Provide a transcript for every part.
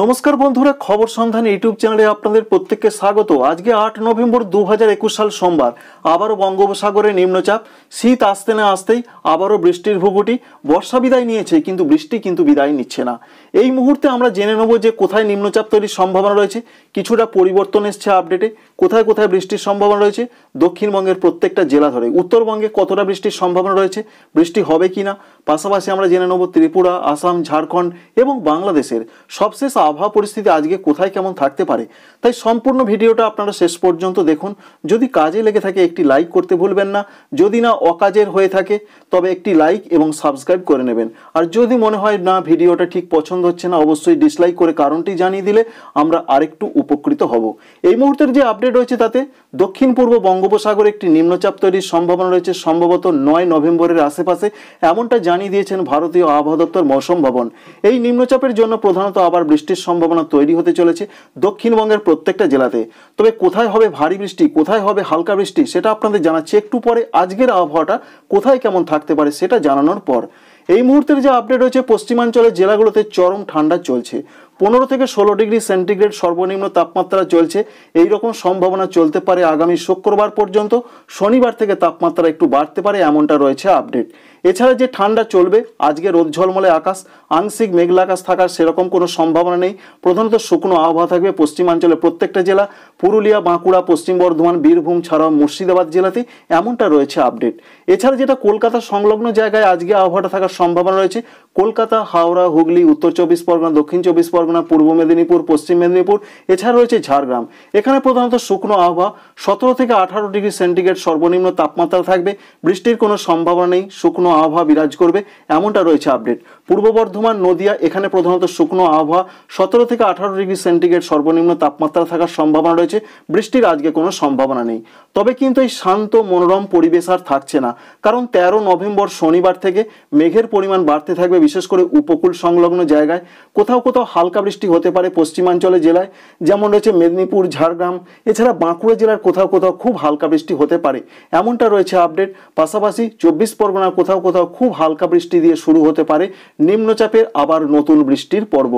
নমস্কার বন্ধুরা খবর সন্ধান ইউটিউব চ্যানেলে আপনাদের প্রত্যেককে স্বাগত আজকে আট নভেম্বর দু একুশ সাল সোমবার আবারও বঙ্গোপসাগরে নিম্নচাপ শীত আসতে না আসতেই আবারও বৃষ্টির ভুগুটি বর্ষা বিদায় নিয়েছে কিন্তু বৃষ্টি কিন্তু বিদায় নিচ্ছে না এই মুহূর্তে আমরা জেনে নেব যে কোথায় নিম্নচাপ তৈরির সম্ভাবনা রয়েছে কিছুটা পরিবর্তন এসছে আপডেটে কোথায় কোথায় বৃষ্টির সম্ভাবনা রয়েছে দক্ষিণবঙ্গের প্রত্যেকটা জেলা ধরে উত্তরবঙ্গে কতটা বৃষ্টির সম্ভাবনা রয়েছে বৃষ্টি হবে কি না পাশাপাশি আমরা জেনে নেব ত্রিপুরা আসাম ঝাড়খণ্ড এবং বাংলাদেশের সবশেষ আবহাওয়া পরিস্থিতি আজকে কোথায় কেমন থাকতে পারে তাই সম্পূর্ণ ভিডিওটা আপনারা শেষ পর্যন্ত দেখুন যদি কাজে লেগে থাকে একটি লাইক করতে ভুলবেন না যদি না অকাজের হয়ে থাকে তবে একটি লাইক এবং সাবস্ক্রাইব করে নেবেন আর যদি মনে হয় না ভিডিওটা ঠিক পছন্দ হচ্ছে না অবশ্যই ডিসলাইক করে কারণটি জানিয়ে দিলে আমরা আরেকটু উপকৃত হব এই মুহূর্তের যে আপডেট রয়েছে তাতে দক্ষিণ পূর্ব বঙ্গোপসাগর একটি নিম্নচাপ তৈরির সম্ভাবনা রয়েছে সম্ভবত নয় নভেম্বরের আশেপাশে এমনটা জানিয়ে দিয়েছেন ভারতীয় আবহাওয়া দপ্তর মৌসম ভবন এই নিম্নচাপের জন্য প্রধানত আবার বৃষ্টির সম্ভাবনা তৈরি হতে চলেছে দক্ষিণবঙ্গের প্রত্যেকটা জেলাতে তবে কোথায় হবে ভারী বৃষ্টি কোথায় হবে হালকা বৃষ্টি সেটা আপনাদের জানাচ্ছি একটু পরে আজকের আবহাওয়াটা কোথায় কেমন থাকতে পারে সেটা জানানোর পর এই মুহূর্তের যে আপডেট হয়েছে পশ্চিমাঞ্চলের জেলাগুলোতে চরম ঠান্ডা চলছে পনেরো থেকে ষোলো ডিগ্রি সেন্টিগ্রেড সর্বনিম্ন তাপমাত্রা চলছে এই রকম সম্ভাবনা চলতে পারে আগামী শুক্রবার পর্যন্ত শনিবার থেকে তাপমাত্রা একটু বাড়তে পারে এমনটা রয়েছে আপডেট এছাড়া যে ঠান্ডা চলবে আজকে রোদ ঝলমলে আকাশ আংশিক মেঘলা আকাশ থাকার সেরকম কোনো সম্ভাবনা নেই প্রধানত শুকনো আবহাওয়া থাকবে পশ্চিমাঞ্চলের প্রত্যেকটা জেলা পুরুলিয়া বাঁকুড়া পশ্চিম বর্ধমান বীরভূম ছাড়াও মুর্শিদাবাদ জেলাতে এমনটা রয়েছে আপডেট এছাড়া যেটা কলকাতা সংলগ্ন জায়গায় আজকে আবহাওয়াটা থাকার সম্ভাবনা রয়েছে কলকাতা হাওড়া হুগলি উত্তর চব্বিশ পরগনা দক্ষিণ চব্বিশ পরগনা পূর্ব মেদিনীপুর পশ্চিম মেদিনীপুর এছাড়া রয়েছে ঝাড়গ্রাম এখানে প্রধানত শুকনো আবহাওয়া সতেরো থেকে আঠারো ডিগ্রি সেন্টিগ্রেড সর্বনিম্ন তাপমাত্রা থাকবে বৃষ্টির কোনো সম্ভাবনা নেই শুকনো আবহাওয়া বিরাজ করবে এমনটা রয়েছে আপডেট পূর্ব বর্ধমান নদিয়া এখানে প্রধানত শুকনো আবহাওয়া সতেরো থেকে আঠারো ডিগ্রি সেন্টিগ্রেড সর্বনিম্ন তাপমাত্রা থাকার সম্ভাবনা রয়েছে বৃষ্টির আজকে কোনো সম্ভাবনা নেই তবে কিন্তু এই শান্ত মনোরম পরিবেশ আর থাকছে না কারণ তেরো নভেম্বর শনিবার থেকে মেঘের পরিমাণ বাড়তে থাকবে বিশেষ করে উপকূল সংলগ্ন জায়গায় কোথাও কোথাও হালকা বৃষ্টি হতে পারে পশ্চিমাঞ্চলে জেলায় যেমন রয়েছে মেদিনীপুর ঝাড়গ্রাম এছাড়া বাঁকুড়া জেলার কোথাও কোথাও খুব হালকা বৃষ্টি হতে পারে এমনটা রয়েছে আপডেট পাশাপাশি চব্বিশ পরগনার কোথাও কোথাও খুব হালকা বৃষ্টি দিয়ে শুরু হতে পারে নিম্নচাপের আবার নতুন বৃষ্টির পর্ব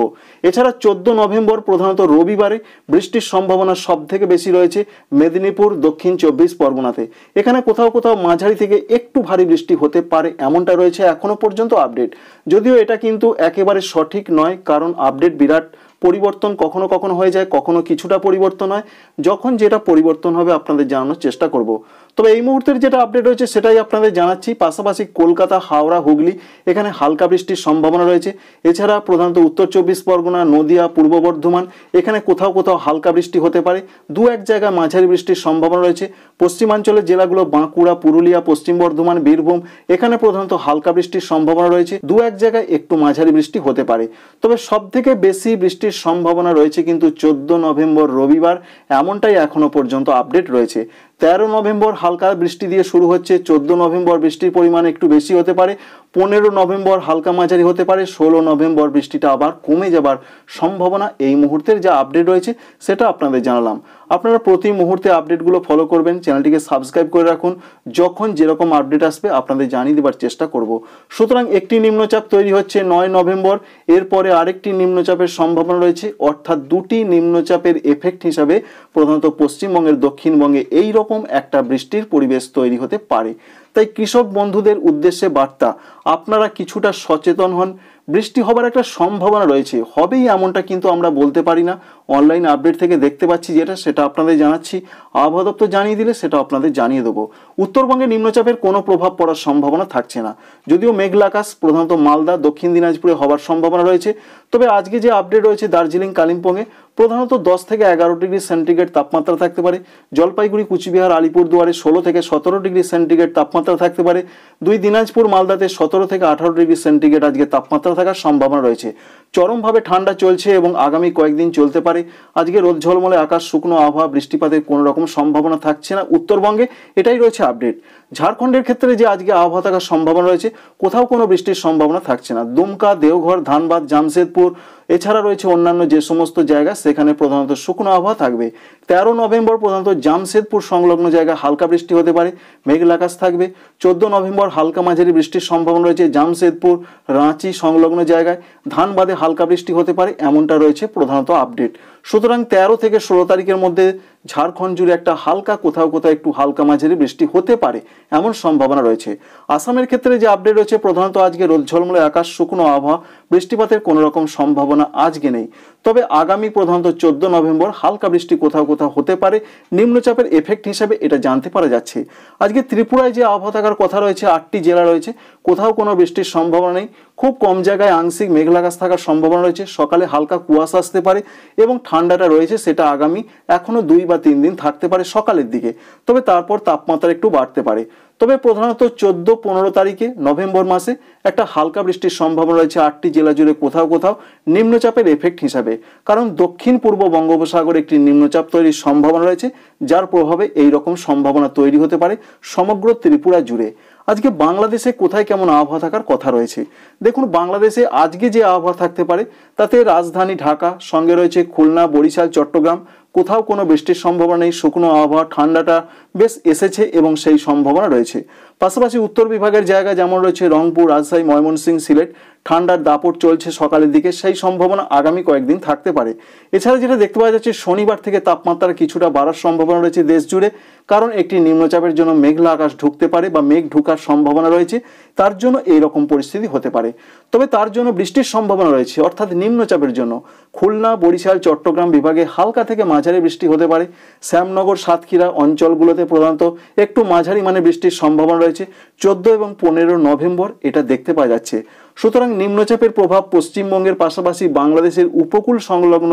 এছাড়া চোদ্দ নভেম্বর প্রধানত রবিবারে বৃষ্টির সম্ভাবনা সব থেকে বেশি রয়েছে মেদিনীপুর দক্ষিণ চব্বিশ পরগনাতে এখানে কোথাও কোথাও মাঝারি থেকে একটু ভারী বৃষ্টি হতে পারে এমনটা রয়েছে এখনও পর্যন্ত আপডেট যদিও এটা কিন্তু একেবারে সঠিক নয় কারণ আপডেট বিরাট পরিবর্তন কখনো কখনো হয়ে যায় কখনো কিছুটা পরিবর্তন হয় যখন যেটা পরিবর্তন হবে আপনাদের জানানোর চেষ্টা করব তবে এই মুহূর্তের যেটা আপডেট রয়েছে সেটাই আপনাদের জানাচ্ছি পাশাপাশি কলকাতা হাওড়া হুগলি এখানে হালকা বৃষ্টির সম্ভাবনা রয়েছে এছাড়া প্রধানত উত্তর চব্বিশ পরগনা নদিয়া পূর্ব বর্ধমান এখানে কোথাও কোথাও হালকা বৃষ্টি হতে পারে দু এক জায়গায় মাঝারি বৃষ্টির সম্ভাবনা রয়েছে পশ্চিমাঞ্চলের জেলাগুলো বাঁকুড়া পুরুলিয়া পশ্চিম বর্ধমান বীরভূম এখানে প্রধানত হালকা বৃষ্টির সম্ভাবনা রয়েছে দু এক জায়গায় একটু মাঝারি বৃষ্টি হতে পারে তবে সবথেকে বেশি বৃষ্টির সম্ভাবনা রয়েছে কিন্তু চোদ্দ নভেম্বর রবিবার এমনটাই এখনও পর্যন্ত আপডেট রয়েছে তেরো নভেম্বর হালকা বৃষ্টি দিয়ে শুরু হচ্ছে চোদ্দ নভেম্বর বৃষ্টির পরিমাণ একটু বেশি হতে পারে পনেরো নভেম্বর হালকা মাঝারি হতে পারে ষোলো নভেম্বর বৃষ্টিটা আবার কমে যাবার সম্ভাবনা এই মুহূর্তের যা আপডেট রয়েছে সেটা আপনাদের জানালাম আপনারা প্রতি মুহূর্তে আপডেটগুলো ফলো করবেন চ্যানেলটিকে সাবস্ক্রাইব করে রাখুন যখন যেরকম আপডেট আসবে আপনাদের জানিয়ে দেবার চেষ্টা করব সুতরাং একটি নিম্নচাপ তৈরি হচ্ছে নয় নভেম্বর এরপরে আরেকটি নিম্নচাপের সম্ভাবনা রয়েছে অর্থাৎ দুটি নিম্নচাপের এফেক্ট হিসাবে প্রধানত পশ্চিমবঙ্গের দক্ষিণবঙ্গে এই রকম একটা বৃষ্টির পরিবেশ তৈরি হতে পারে তাই কৃষক বন্ধুদের উদ্দেশ্যে বার্তা আপনারা কিছুটা সচেতন হন বৃষ্টি হবার একটা সম্ভাবনা রয়েছে হবেই এমনটা কিন্তু আমরা বলতে পারি না অনলাইন আপডেট থেকে দেখতে পাচ্ছি যেটা সেটা আপনাদের জানাচ্ছি আবহাওয়া দপ্তর জানিয়ে দিলে সেটা আপনাদের জানিয়ে দেবো উত্তরবঙ্গে নিম্নচাপের কোনো প্রভাব পড়ার সম্ভাবনা থাকছে না যদিও মেঘলা আকাশ প্রধানত মালদা দক্ষিণ দিনাজপুরে হবার সম্ভাবনা রয়েছে তবে আজকে যে আপডেট রয়েছে দার্জিলিং কালিম্পংয়ে প্রধানত দশ থেকে এগারো ডিগ্রি সেন্টিগ্রেড তাপমাত্রা থাকতে পারে জলপাইগুড়ি কুচবিহার আলিপুরদুয়ারে ষোলো থেকে সতেরো ডিগ্রি সেন্টিগ্রেড তাপমাত্রা থাকতে পারে দুই দিনাজপুর মালদাতে সতেরো থেকে আঠারো ডিগ্রি সেন্টিগ্রেড আজকে তাপমাত্রা থাকার সম্ভাবনা রয়েছে চরমভাবে ঠান্ডা চলছে এবং আগামী কয়েকদিন চলতে পারে আজকে রোদ ঝলমলে আকাশ শুকনো আবহাওয়া বৃষ্টিপাতের কোনো রকম সম্ভাবনা থাকছে না উত্তরবঙ্গে এটাই রয়েছে আপডেট ঝাড়খণ্ডের ক্ষেত্রে যে আজকে আবহাওয়া থাকার সম্ভাবনা রয়েছে কোথাও কোনো বৃষ্টির সম্ভাবনা থাকছে না দুমকা দেওঘর ধানবাদ জামশেদপুর এছাড়া রয়েছে অন্যান্য যে সমস্ত জায়গা সেখানে প্রধানত শুকনো আবহাওয়া থাকবে তেরো নভেম্বর প্রধানত জামশেদপুর সংলগ্ন জায়গা হালকা বৃষ্টি হতে পারে মেঘলা আকাশ থাকবে চোদ্দ নভেম্বর হালকা মাঝারি বৃষ্টির সম্ভাবনা রয়েছে জামশেদপুর রাঁচি সংলগ্ন জায়গায় ধানবাদে হালকা বৃষ্টি হতে পারে এমনটা রয়েছে প্রধানত আপডেট সুতরাং ১৩ থেকে ষোলো তারিখের মধ্যে ঝাড়খণ্ড জুড়ে একটা হালকা কোথাও কোথাও একটু হালকা মাঝারি বৃষ্টি হতে পারে এমন সম্ভাবনা রয়েছে আসামের ক্ষেত্রে যে আপডেট রয়েছে প্রধানত আজকে রোদ ঝলমলে আকাশ শুকনো আবহাওয়া বৃষ্টিপাতের কোনো রকম সম্ভাবনা আজকে নেই তবে আগামী প্রধানত চোদ্দ নভেম্বর হালকা বৃষ্টি কোথাও কোথাও হতে পারে নিম্নচাপের এফেক্ট হিসাবে এটা জানতে পারা যাচ্ছে আজকে ত্রিপুরায় যে আবহাওয়া থাকার কথা রয়েছে আটটি জেলা রয়েছে কোথাও কোনো বৃষ্টির সম্ভাবনা নেই খুব কম জায়গায় আংশিক মেঘলাকাশ থাকার সম্ভাবনা রয়েছে সকালে হালকা কুয়াশা আসতে পারে এবং ঠান্ডাটা রয়েছে সেটা আগামী এখনো দুই বা তিন দিন থাকতে পারে সকালের দিকে তবে তারপর তাপমাত্রা একটু বাড়তে পারে তবে প্রধানত চোদ্দো পনেরো তারিখে নভেম্বর মাসে একটা হালকা বৃষ্টির সম্ভাবনা রয়েছে আটটি জেলা জুড়ে কোথাও কোথাও নিম্নচাপের এফেক্ট হিসাবে কারণ দক্ষিণ পূর্ব বঙ্গোপসাগরে একটি নিম্নচাপ তৈরির সম্ভাবনা রয়েছে যার প্রভাবে এই রকম সম্ভাবনা তৈরি হতে পারে সমগ্র ত্রিপুরা জুড়ে আজকে বাংলাদেশে কোথায় কেমন আবহাওয়া থাকার কথা রয়েছে দেখুন বাংলাদেশে আজকে যে আবহাওয়া থাকতে পারে তাতে রাজধানী ঢাকা সঙ্গে রয়েছে খুলনা বরিশাল চট্টগ্রাম কোথাও কোনো বৃষ্টির সম্ভাবনা নেই শুকনো আবহাওয়া ঠান্ডাটা বেশ এসেছে এবং সেই সম্ভাবনা রয়েছে পাশাপাশি উত্তর বিভাগের জায়গা যেমন রয়েছে রংপুর রাজশাহী ময়মনসিংহ সিলেট ঠান্ডার দাপট চলছে সকালের দিকে সেই সম্ভাবনা আগামী কয়েকদিন থাকতে পারে এছাড়া যেটা দেখতে পাওয়া যাচ্ছে শনিবার থেকে তাপমাত্রা কিছুটা বাড়ার সম্ভাবনা রয়েছে দেশ জুড়ে কারণ একটি নিম্নচাপের জন্য মেঘলা আকাশ ঢুকতে পারে বা মেঘ ঢুকার সম্ভাবনা রয়েছে তার জন্য এই রকম পরিস্থিতি হতে পারে তবে তার জন্য বৃষ্টির সম্ভাবনা রয়েছে অর্থাৎ নিম্নচাপের জন্য খুলনা বরিশাল চট্টগ্রাম বিভাগে হালকা থেকে মাঝারি বৃষ্টি হতে পারে শ্যামনগর সাতক্ষীরা অঞ্চলগুলোতে প্রধানত একটু মাঝারি মানে বৃষ্টির সম্ভাবনা রয়েছে চোদ্দো এবং পনেরো নভেম্বর এটা দেখতে পাওয়া যাচ্ছে সুতরাং নিম্নচাপের প্রভাব পশ্চিমবঙ্গের পাশাপাশি বাংলাদেশের উপকূল সংলগ্ন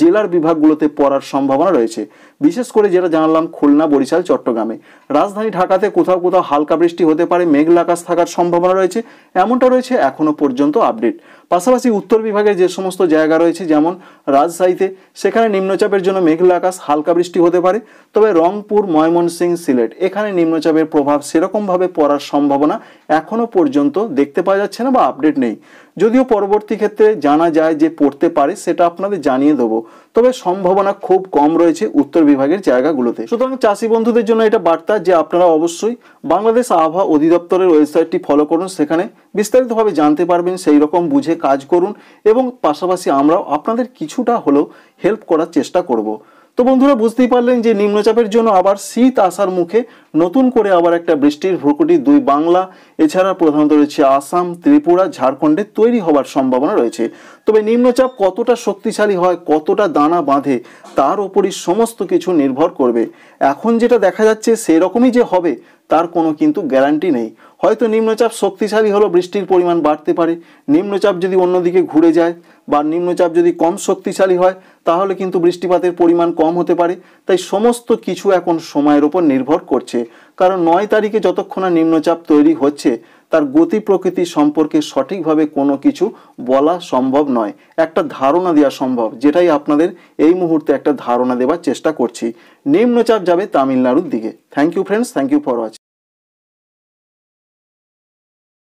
জেলার বিভাগগুলোতে পড়ার সম্ভাবনা রয়েছে বিশেষ করে যেটা জানলাম খুলনা বরিশাল চট্টগ্রামে রাজধানী ঢাকাতে কোথাও কোথাও হালকা বৃষ্টি হতে পারে মেঘলা আকাশ থাকার সম্ভাবনা রয়েছে এমনটা রয়েছে এখনও পর্যন্ত আপডেট পাশাপাশি উত্তর বিভাগের যে সমস্ত জায়গা রয়েছে যেমন রাজশাহীতে সেখানে নিম্নচাপের জন্য মেঘলা আকাশ হালকা বৃষ্টি হতে পারে তবে রংপুর ময়মনসিংহ সিলেট এখানে নিম্নচাপের প্রভাব সেরকমভাবে পড়ার সম্ভাবনা এখনও পর্যন্ত দেখতে পাওয়া যাচ্ছে না বা আপডেট নেই যদিও পরবর্তী ক্ষেত্রে জানা যায় যে পড়তে পারে সেটা আপনাদের জানিয়ে দেবো তবে সম্ভাবনা খুব কম রয়েছে উত্তর বিভাগের জায়গাগুলোতে সুতরাং চাষি বন্ধুদের জন্য এটা বার্তা যে আপনারা অবশ্যই বাংলাদেশ আবহাওয়া অধিদপ্তরের ওয়েবসাইটটি ফলো করুন সেখানে বিস্তারিতভাবে জানতে পারবেন সেই রকম বুঝে কাজ করুন এবং পাশাপাশি আমরাও আপনাদের কিছুটা হলেও হেল্প করার চেষ্টা করব তো বন্ধুরা বুঝতেই পারলেন যে নিম্নচাপের জন্য আবার শীত আসার মুখে নতুন করে আবার একটা বৃষ্টির ভ্রুকুটি দুই বাংলা এছাড়া প্রধানত রয়েছে আসাম ত্রিপুরা ঝাড়খণ্ডে তৈরি হবার সম্ভাবনা রয়েছে তবে নিম্নচাপ কতটা শক্তিশালী হয় কতটা দানা বাঁধে তার ওপরই সমস্ত কিছু নির্ভর করবে এখন যেটা দেখা যাচ্ছে সেরকমই যে হবে তার কোনো কিন্তু গ্যারান্টি নেই হয়তো নিম্নচাপ শক্তিশালী হলো বৃষ্টির পরিমাণ বাড়তে পারে নিম্নচাপ যদি অন্যদিকে ঘুরে যায় বা নিম্নচাপ যদি কম শক্তিশালী হয় তাহলে কিন্তু বৃষ্টিপাতের পরিমাণ কম হতে পারে তাই সমস্ত কিছু এখন সময়ের ওপর নির্ভর করছে কারণ নয় তারিখে যতক্ষণ না নিম্নচাপ তৈরি হচ্ছে তার গতি প্রকৃতি সম্পর্কে সঠিকভাবে কোনো কিছু বলা সম্ভব নয় একটা ধারণা দেওয়া সম্ভব যেটাই আপনাদের এই মুহূর্তে একটা ধারণা দেওয়ার চেষ্টা করছি নিম্নচাপ যাবে তামিলনাড়ুর দিকে thank you friends thank you for watching